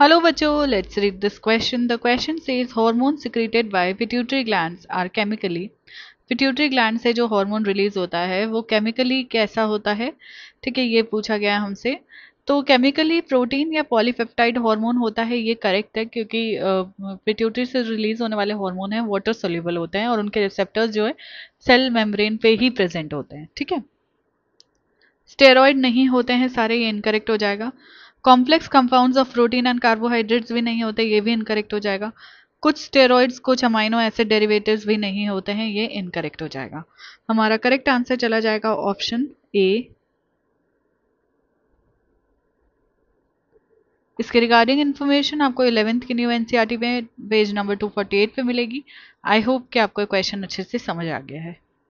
hello बच्चो let's read this question the question says hormones secreted by pituitary glands are chemically pituitary gland से जो hormone release होता है वो chemically कैसा होता है ठीक है ये पूछा गया है हमसे तो केमिकली प्रोटीन या पॉलीपेप्टाइड हार्मोन होता है ये करेक्ट है क्योंकि पिट्यूटरी से रिलीज होने वाले हार्मोन हैं वाटर सोल्यूबल होते हैं और उनके रिसेप्टर्स जो है सेल मेम्ब्रेन पे ही प्रेजेंट होते हैं ठीक है स्टेरॉयड नहीं होते हैं सारे ये इनकरेक्ट हो जाएगा complex compounds of protein and carbohydrates भी नहीं होते ये भी इनकरेक्ट हो जाएगा कुछ स्टेरॉइड्स कुछ अमाइनो एसिड डेरिवेटिव्स भी नहीं होते हैं ये इनकरेक्ट हो जाएगा हमारा करेक्ट आंसर चला जाएगा ऑप्शन ए इसके रिगार्डिंग इन्फॉर्मेशन आपको इलेवेंथ की न्यू एनसीईआरटी e में पेज नंबर 248 पे मिलेगी आई होप कि आपको क्वेश्चन अच्छे से समझ आ गया है